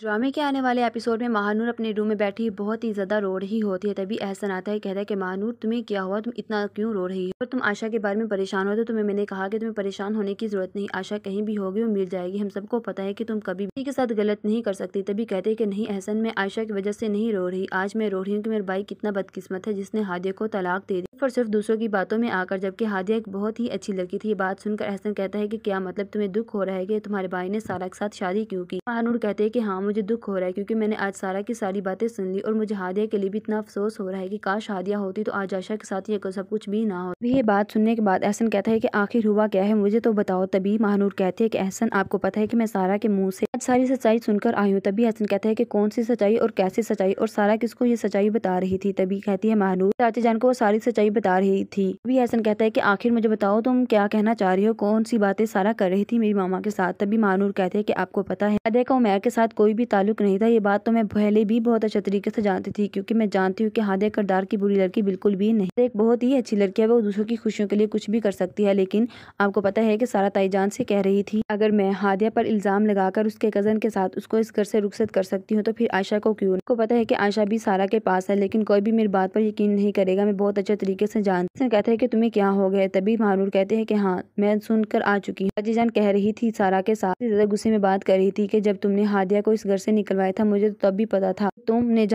ड्रामे के आने वाले एपिसोड में महानूर अपने रूम में बैठी बहुत ही ज़्यादा रो रही होती है तभी एहसन आता है कहता है कि महानूर तुम्हें क्या हुआ तुम इतना क्यों रो रही हो और तुम आशा के बारे में परेशान हो तो तुम्हें मैंने कहा कि तुम्हें परेशान होने की जरूरत नहीं आशा कहीं भी होगी वो मिल जाएगी हम सबको पता है कि तुम कभी भी के साथ गलत नहीं कर सकती तभी कहते हैं कि नहीं एहसन मैं आशा की वजह से नहीं रो रही आज मैं रो रही हूँ कि मेरे भाई कितना बदकिस्मत है जिसने हादे को तलाक दे दी और सिर्फ दूसरों की बातों में आकर जबकि हादिया एक बहुत ही अच्छी लड़की थी ये बात सुनकर एहसन कहता है कि क्या मतलब तुम्हें दुख हो रहा है कि तुम्हारे भाई ने सारा के साथ शादी क्यों की महानूर कहते हैं कि हाँ मुझे दुख हो रहा है क्योंकि मैंने आज सारा की सारी बातें सुन ली और मुझे हादिया के लिए भी इतना अफसोस हो रहा है कि काश हादिया होती तो आज आशा के साथ ये सब कुछ भी ना हो ये बात सुनने के बाद एहसन कहता है कि आखिर हुआ क्या है मुझे तो बताओ तभी महानूर कहते हैं कि एहसन आपको पता है कि मैं सारा के मुँह से आज सारी सच्चाई सुनकर आई हूँ तभी एहसन कहता है कि कौन सी सच्चाई और कैसी सच्चाई और सारा किसको ये सच्चाई बता रही थी तभी कहती है महानूर चाचे जान को वो सारी सच्चाई सच्चाई बता रही थी अभी एहसन कहता है कि आखिर मुझे बताओ तुम क्या कहना चाह रही हो कौन सी बातें सारा कर रही थी मेरी मामा के साथ तभी मानूर कहते हैं कि आपको पता है अदय का उमेर के साथ कोई भी ताल्लुक नहीं था ये बात तो मैं पहले भी बहुत अच्छे तरीके से जानती थी क्योंकि मैं जानती हूँ कि हादे करदार की बुरी लड़की बिल्कुल भी नहीं एक बहुत ही अच्छी लड़की है वो दूसरों की खुशियों के लिए कुछ भी कर सकती है लेकिन आपको पता है की सारा ताईजान से कह रही थी अगर मैं हादिया पर इल्ज़ाम लगाकर उसके कज़न के साथ उसको इस घर से रुखसत कर सकती हूँ तो फिर आयशा को क्यों को पता है की आयशा भी सारा के पास है लेकिन कोई भी मेरी बात पर यकीन नहीं करेगा मैं बहुत अच्छे तरीके तरीके से हैं कहते हैं कि तुम्हें क्या हो गया तभी मारूर कहते हैं कि हाँ मैं सुनकर आ चुकी हूँ अजीजान जान कह रही थी सारा के साथ ज्यादा गुस्से में बात कर रही थी कि जब तुमने हादिया को इस घर से निकलवाया था मुझे तो तब भी पता था तुमने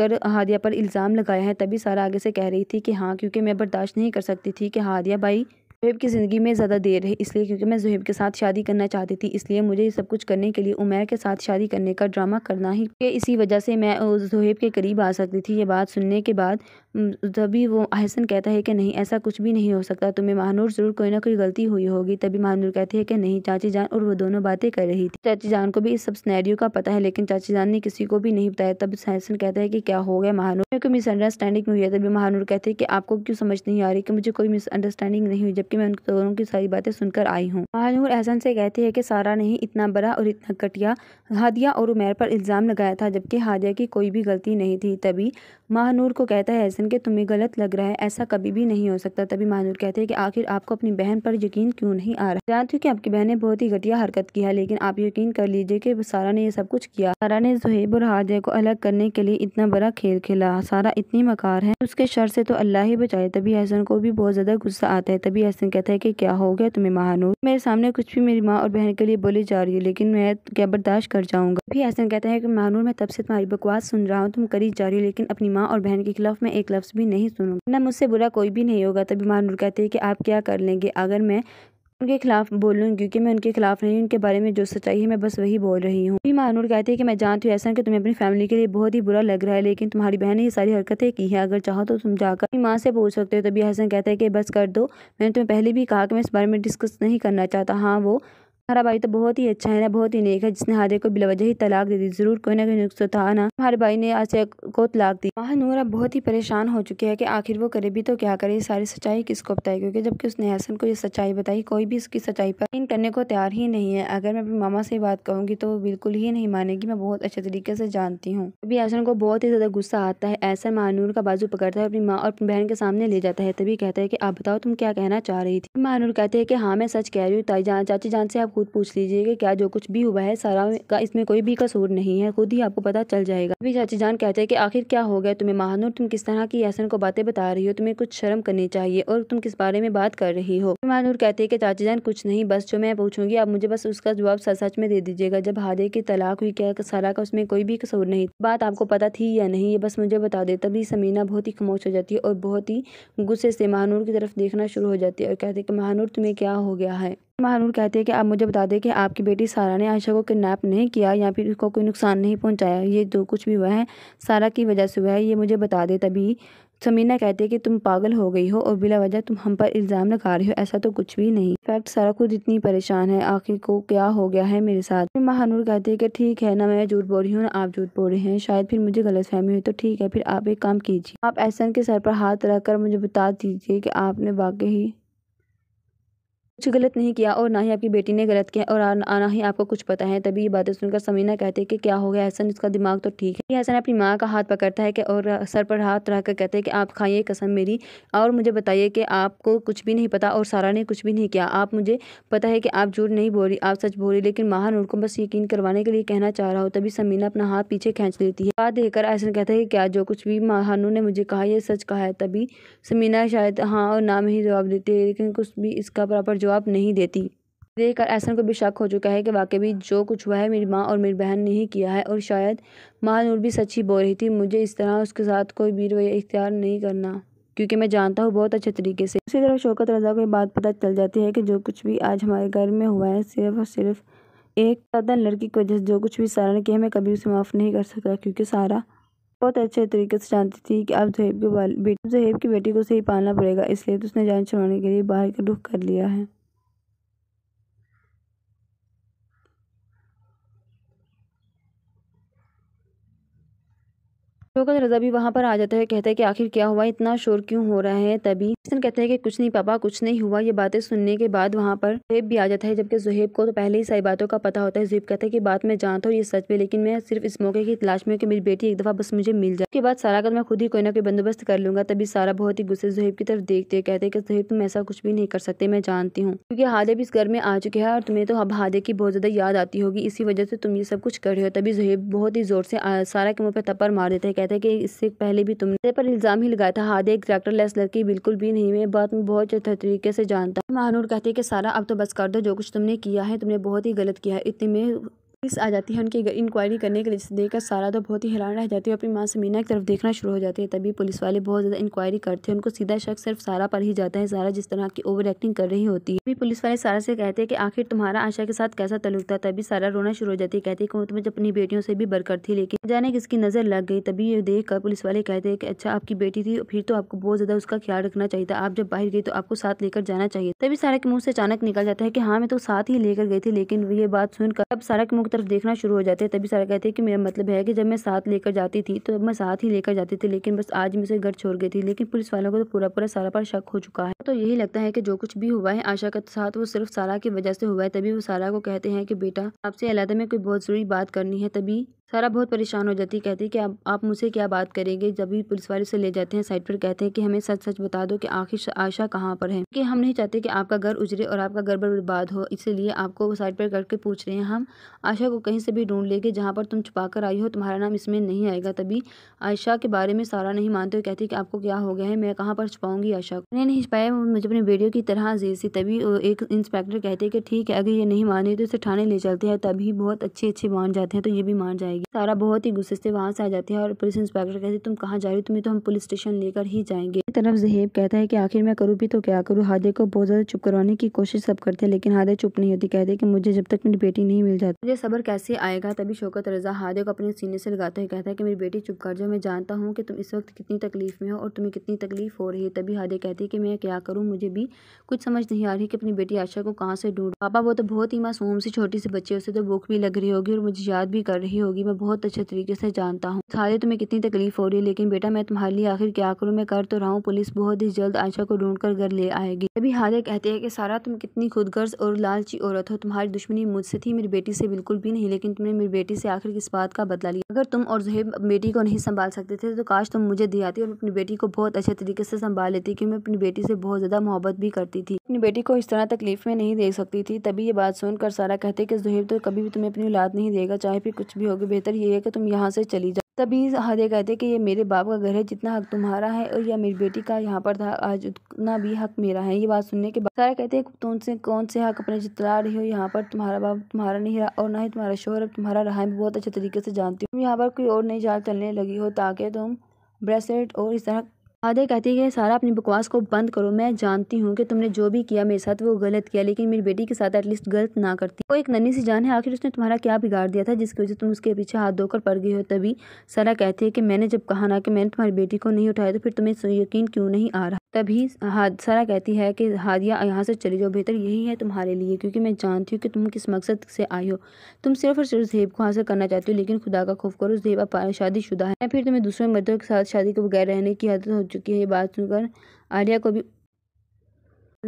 कर हादिया पर इल्ज़ाम लगाया है तभी सारा आगे से कह रही थी कि हाँ क्योंकि मैं बर्दाश्त नहीं कर सकती थी कि हादिया भाई जुहेब की ज़िंदगी में ज़्यादा देर है इसलिए क्योंकि मैं जुहेब के साथ शादी करना चाहती थी इसलिए मुझे ये सब कुछ करने के लिए उमेर के साथ शादी करने का ड्रामा करना ही इसी वजह से मैं जुहेब के करीब आ सकती थी ये बात सुनने के बाद तभी वो अहसन कहता है कि नहीं ऐसा कुछ भी नहीं हो सकता तुम्हें महानूर ज़रूर कोई ना कोई गलती हुई होगी तभी महानूर कहती है कि नहीं चाची जान और वो दोनों बातें कर रही थी चाची जान को भी इस सब स्नैरियो का पता है लेकिन चाची जान ने किसी को भी नहीं बताया तब अहसन कहता है कि क्या हो गया महानूर क्योंकि मिसअंडरस्टैंडिंग हुई है तभी महानूर कहते हैं कि आपको क्यों समझ नहीं आ रही कि मुझे कोई मिसअंडरस्टैंडिंग नहीं हुई जबकि मैं उन दोनों की सारी बातें सुनकर आई हूँ महानूर एहसन से कहती है कि सारा ने ही इतना बड़ा और इतना कटिया हादिया और उमेर पर इल्ज़ाम लगाया था जबकि हादिया की कोई भी गलती नहीं थी तभी महानूर को कहता है बहन के तुम्हें गलत लग रहा है ऐसा कभी भी नहीं हो सकता तभी महानूर कहते हैं कि आखिर आपको अपनी बहन पर यकीन क्यों नहीं आ रहा जानती हूँ कि आपकी बहन ने बहुत ही घटिया हरकत की है लेकिन आप यकीन कर लीजिए कि सारा ने ये सब कुछ किया सारा ने जुहेब और हादिया को अलग करने के लिए इतना बड़ा खेल खेला सारा इतनी मकार है उसके शर से तो अल्लाह ही बचाए तभी हसन को भी बहुत ज्यादा गुस्सा आता है तभी हसन कहता है की क्या हो गया तुम्हें महानूर मेरे सामने कुछ भी मेरी माँ और बहन के लिए बोली जा रही है लेकिन मैं क्या बर्दाश्त कर जाऊंगा तभी हसन कहता है की महानूर मैं तब से तुम्हारी बकवास सुन रहा हूँ तुम करी जा रही हो लेकिन अपनी माँ और बहन के खिलाफ मैं एक लफ्ज़ भी नहीं सुनूंगा ना मुझसे बुरा कोई भी नहीं होगा तभी मानूर कहते हैं कि आप क्या कर लेंगे अगर मैं उनके खिलाफ बोलूँ क्योंकि मैं उनके खिलाफ नहीं उनके बारे में जो सच्चाई है मैं बस वही बोल रही हूँ भी मानूर कहते हैं कि मैं जानती हूँ ऐसा कि तुम्हें अपनी फैमिली के लिए बहुत ही बुरा लग रहा है लेकिन तुम्हारी बहन ने ये सारी हरकतें की है अगर चाहो तो तुम जाकर अपनी माँ से पूछ सकते हो तभी हसन कहते है कि बस कर दो मैंने तुम्हें पहले भी कहा कि मैं इस बारे में डिस्कस नहीं करना चाहता हाँ वो हमारा भाई तो बहुत ही अच्छा है ना बहुत ही नेक है जिसने हादे को बिलवजह ही तलाक दे दी जरूर कोई ना कोई नुकसान तो था ना हमारे भाई ने आसिया को तलाक दी वहाँ नूरा बहुत ही परेशान हो चुकी है कि आखिर वो करे भी तो क्या करे सारी सच्चाई किसको बताई क्योंकि जबकि उसने हसन को ये सच्चाई बताई कोई भी उसकी सच्चाई पर इन करने को तैयार ही नहीं है अगर मैं अपनी मामा से बात कहूँगी तो वो बिल्कुल ही नहीं मानेगी मैं बहुत अच्छे तरीके से जानती हूँ अभी हसन को बहुत ही ज़्यादा गुस्सा आता है ऐसा महानूर का बाजू पकड़ता है अपनी माँ और अपनी बहन के सामने ले जाता है तभी कहता है की आप बताओ तुम क्या कहना चाह रही थी महानूर कहते हैं कि हाँ मैं सच कह रही हूँ चाची जान से आप खुद पूछ कि क्या जो कुछ भी हुआ है सारा का इसमें कोई भी कसूर नहीं है खुद ही आपको पता चल जाएगा अभी चाची जान कहते हैं कि आखिर क्या हो गया तुम्हें महानूर तुम किस तरह की यासन को बातें बता रही हो तुम्हें कुछ शर्म करनी चाहिए और तुम किस बारे में बात कर रही हो महानूर कहते हैं कि चाची जान कुछ नहीं बस जो मैं पूछूंगी आप मुझे बस उसका जवाब सच सच में दे दीजिएगा जब हादे की तलाक हुई क्या सारा का उसमें कोई भी कसूर नहीं बात आपको पता थी या नहीं ये बस मुझे बता दे तभी समीना बहुत ही खमोश हो जाती है और बहुत ही गुस्से से महानूर की तरफ देखना शुरू हो जाती है और कहते कि महानूर तुम्हें क्या हो गया है महानूर कहते हैं कि आप मुझे बता दें कि आपकी बेटी सारा ने आयशा को किडनैप नहीं किया या फिर उसको कोई नुकसान नहीं पहुंचाया ये जो कुछ भी हुआ है सारा की वजह से हुआ है ये मुझे बता दे तभी समीना कहती है कि तुम पागल हो गई हो और बिला वजह तुम हम पर इल्ज़ाम लगा रही हो ऐसा तो कुछ भी नहीं फैक्ट सारा खुद इतनी परेशान है आखिर को क्या हो गया है मेरे साथ महानूर कहती है कि ठीक है ना मैं झूठ बोल रही हूँ ना आप झूठ बोल रहे हैं शायद फिर मुझे गलत फहमी हुई तो ठीक है फिर आप एक काम कीजिए आप एहसन के सर पर हाथ रख कर मुझे बता दीजिए कि आपने वाकई कुछ गलत नहीं किया और ना ही आपकी बेटी ने गलत किया और ना ही आपको कुछ पता है तभी ये बातें सुनकर समीना कहते हैं कि क्या हो गया हसन इसका दिमाग तो ठीक है हसन अपनी माँ का हाथ पकड़ता है कि और सर पर हाथ रख कर कहते हैं कि आप खाइए कसम मेरी और मुझे बताइए कि आपको कुछ भी नहीं पता और सारा ने कुछ भी नहीं किया आप मुझे पता है कि आप झूठ नहीं बोल रही आप सच बोल रही लेकिन माहानूर को बस यकीन करवाने के लिए कहना चाह रहा हो तभी समीना अपना हाथ पीछे खींच लेती है बात देखकर हसन कहता है कि क्या जो कुछ भी माहानूर ने मुझे कहा यह सच कहा है तभी समीना शायद हाँ और नाम ही जवाब देती है लेकिन कुछ भी इसका प्रॉपर जवाब नहीं देती देख कर एहसन को भी शक हो चुका है कि वाकई भी जो कुछ हुआ है मेरी माँ और मेरी बहन ने ही किया है और शायद माँ नूर भी सच ही बोल रही थी मुझे इस तरह उसके साथ कोई भी रवैया इख्तियार नहीं करना क्योंकि मैं जानता हूँ बहुत अच्छे तरीके से उसी तरह शौकत रजा को ये बात पता चल जाती है कि जो कुछ भी आज हमारे घर में हुआ है सिर्फ और सिर्फ एक सदन लड़की की वजह से जो कुछ भी सारा ने किया मैं कभी उसे माफ़ नहीं कर सकता क्योंकि सारा बहुत अच्छे तरीके से जानती थी कि अब जहेब के बेटी जहेब की बेटी को सही पालना पड़ेगा इसलिए तो उसने जान छुड़ाने के लिए बाहर का रुख कर लिया है शोकत रजा भी वहाँ पर आ जाता है कहता है कि आखिर क्या हुआ इतना शोर क्यों हो रहा है तभी किशन कहते हैं कि कुछ नहीं पापा कुछ नहीं हुआ ये बातें सुनने के बाद वहाँ पर जुहेब भी आ जाता है जबकि जुहेब को तो पहले ही सारी बातों का पता होता है जुहेब कहते है कि बात मैं जानता हूँ ये सच में लेकिन मैं सिर्फ इस मौके की तलाश में कि मेरी बेटी एक दफ़ा बस मुझे मिल जाए उसके बाद सारा का मैं खुद ही कोई ना कोई बंदोबस्त कर लूंगा तभी सारा बहुत ही गुस्से जुहेब की तरफ देखते कहते कि जुहेब तुम ऐसा कुछ भी नहीं कर सकते मैं जानती हूँ क्योंकि हादे भी इस घर में आ चुके हैं और तुम्हें तो अब हादे की बहुत ज़्यादा याद आती होगी इसी वजह से तुम ये सब कुछ कर रहे हो तभी जुहेब बहुत ही जोर से सारा के मुँह पर थप्पड़ मार देते हैं कहता है कि इससे पहले भी तुमने पर इल्ज़ाम ही लगाया था हादे एक ट्रैक्टर लेस लड़की बिल्कुल भी नहीं मैं बात में बहुत तरीके से जानता महानूर कहती है कि सारा अब तो बस कर दो जो कुछ तुमने किया है तुमने बहुत ही गलत किया है इतने में पुलिस आ जाती है उनकी इंक्वायरी करने के लिए देखकर सारा तो बहुत ही हैरान रह जाती है अपनी माँ से मीना की तरफ देखना शुरू हो जाती है तभी पुलिस वाले बहुत ज़्यादा इंक्वायरी करते हैं उनको सीधा शक सिर्फ सारा पर ही जाता है सारा जिस तरह की ओवर एक्टिंग कर रही होती है पुलिस वाले सारा से कहते हैं कि आखिर तुम्हारा आशा के साथ कैसा तलुक था तभी सारा रोना शुरू हो जाती है कहती है कि तुम्हें तो अपनी बेटियों से भी बरकर थी लेकिन जाने किसकी नज़र लग गई तभी ये देख कर पुलिस वाले कहते हैं कि अच्छा आपकी बेटी थी फिर तो आपको बहुत ज़्यादा उसका ख्याल रखना चाहिए था आप जब बाहर गई तो आपको साथ लेकर जाना चाहिए तभी सारा के मुँह से अचानक निकल जाता है कि हाँ मैं तो साथ ही लेकर गई थी लेकिन ये बात सुनकर अब सारा के मुँह तरफ देखना शुरू हो जाते हैं तभी सारा कहते हैं कि मेरा मतलब है कि जब मैं साथ लेकर जाती थी तो मैं साथ ही लेकर जाती थी लेकिन बस आज मैं उसे घर छोड़ गई थी लेकिन पुलिस वालों को तो पूरा पूरा सारा पर शक हो चुका है तो यही लगता है कि जो कुछ भी हुआ है आशा का साथ वो सिर्फ सारा की वजह से हुआ है तभी वो सारा को कहते हैं कि बेटा आपसे अलादा में कोई बहुत ज़रूरी बात करनी है तभी सारा बहुत परेशान हो जाती है कहती है कि आप आप मुझसे क्या बात करेंगे जब भी पुलिस वाले से ले जाते हैं साइड पर कहते हैं कि हमें सच सच बता दो कि आखिर आशा कहाँ पर है कि हम नहीं चाहते कि आपका घर उजरे और आपका घर बर्बाद हो इसीलिए आपको साइड पर करके पूछ रहे हैं हम आशा को कहीं से भी ढूंढ लेंगे जहाँ पर तुम छुपा कर आई हो तुम्हारा नाम इसमें नहीं आएगा तभी आयशा के बारे में सारा नहीं मानते हुए कहती कि आपको क्या हो गया है मैं कहाँ पर छुपाऊंगी आशा को मैंने नहीं छुपाया मुझे अपने बेटियों की तरह अजीज थी तभी एक इंस्पेक्टर कहते हैं कि ठीक है अगर ये नहीं माने तो इसे थाने ले चलते हैं तभी बहुत अच्छे अच्छे मान जाते हैं तो ये भी मान जाएगी सारा बहुत ही गुस्से से वहाँ से आ जाती है और पुलिस इंस्पेक्टर कहते तुम कहाँ जा रही हो तुम्हें तो हम पुलिस स्टेशन लेकर ही जाएंगे एक तरफ जहेब कहता है की आखिर मैं करूँ भी तो क्या करूँ हादे को बहुत ज़्यादा चुप करवाने की कोशिश सब करते हैं लेकिन हादे चुप नहीं होती कहते की मुझे जब तक मेरी बेटी नहीं मिल जाती मुझे सबर कैसे आएगा तभी शोकत रजा हादे को अपने सीने से लगाते हुए कहता है की मेरी बेटी चुप कर जाओ मैं जानता हूँ की तुम इस वक्त कितनी तकलीफ में हो और तुम्हें कितनी तकलीफ हो रही है तभी हादे कहती है की मैं क्या करूँ मुझे भी कुछ समझ नहीं आ रही की अपनी बेटी आशा को कहाँ से ढूंढ पापा वो तो बहुत ही मासूम सी छोटी सी बच्चे उसे तो भूख भी लग रही होगी और मुझे याद भी कर रही होगी तुम्हारी मैं बहुत अच्छे तरीके से जानता हूँ सारे तुम्हें कितनी तकलीफ हो रही है लेकिन बेटा मैं तुम्हारे लिए आखिर क्या करूँ मैं कर तो रहा हूँ पुलिस बहुत ही जल्द आयशा को ढूंढ कर घर ले आएगी तभी हालिया कहते हैं कि सारा तुम कितनी खुदगर्ज और लालची औरत हो तुम्हारी दुश्मनी मुझसे थी मेरी बेटी से बिल्कुल भी नहीं लेकिन तुमने मेरी बेटी से आखिर किस बात का बदला लिया अगर तुम और जहेब बेटी को नहीं संभाल सकते थे तो काश तुम मुझे दी आती और अपनी बेटी को बहुत अच्छे तरीके से संभाल लेती क्योंकि मैं अपनी बेटी से बहुत ज़्यादा मोहब्बत भी करती थी अपनी बेटी को इस तरह तकलीफ में नहीं देख सकती थी तभी ये बात सुनकर सारा कहते कि जहेब तो कभी भी तुम्हें अपनी औलाद नहीं देगा चाहे फिर कुछ भी होगी बेहतर ये है कि तुम यहाँ से चली जाओ तभी हदे कहते कि ये मेरे बाप का घर है जितना हक तुम्हारा है और या मेरी बेटी का यहाँ पर था आज उतना भी हक मेरा है ये बात सुनने के बाद सारा कहते हैं तुम से कौन से हक अपने जितला रही हो यहाँ पर तुम्हारा बाप तुम्हारा नहीं रहा और ना ही तुम्हारा शोर अब तुम्हारा रहा है बहुत अच्छे तरीके से जानती हूँ यहाँ पर कोई और नहीं जाल चलने लगी हो ताकि तुम ब्रेसलेट और इस तरह आधे कहती है सारा अपनी बकवास को बंद करो मैं जानती हूँ कि तुमने जो भी किया मेरे साथ वो गलत किया लेकिन मेरी बेटी के साथ एटलीस्ट गलत ना करती वो एक नन्ही सी जान है आखिर उसने तुम्हारा क्या बिगाड़ दिया था जिसकी वजह से तुम उसके पीछे हाथ धोकर पड़ गई हो तभी सारा कहती है कि मैंने जब कहा ना कि मैंने तुम्हारी बेटी को नहीं उठाया तो फिर तुम्हें यकीन क्यों नहीं आ रहा तभी हादसारा कहती है कि हादिया यहाँ से चली जाओ बेहतर यही है तुम्हारे लिए क्योंकि मैं जानती हूँ कि तुम किस मकसद से आई हो तुम सिर्फ और सिर्फ जेब को हासिल करना चाहती हो लेकिन खुदा का खौफ करो जेब अब शुदा है फिर तुम्हें दूसरे मर्दों के साथ शादी के बगैर रहने की आदत हो चुकी है ये बात सुनकर आर्या को भी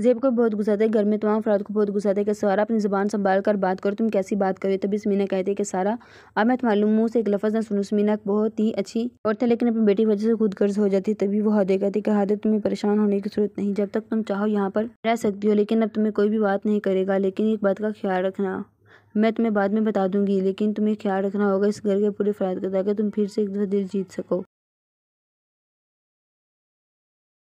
जेब को बहुत गुस्सा था घर में तमाम अफराद को बहुत गुस्सा था कि सारा अपनी ज़बान संभाल कर बात करो तुम कैसी बात करो तभी समीना कहती है कि सारा अब मैं तुम्हारे मुँह से एक लफज ना सुनूँ समीना बहुत ही अच्छी और था लेकिन अपनी बेटी की वजह से खुद गर्ज हो जाती तभी वो हादे कहती कि हादे तुम्हें परेशान होने की जरूरत नहीं जब तक तुम चाहो यहाँ पर रह सकती हो लेकिन अब तुम्हें कोई भी बात नहीं करेगा लेकिन एक बात का ख्याल रखना मैं तुम्हें बाद में बता दूंगी लेकिन तुम्हें ख्याल रखना होगा इस घर के पूरे अफराद का ताकि तुम फिर से एक दफ़ा दिल जीत सको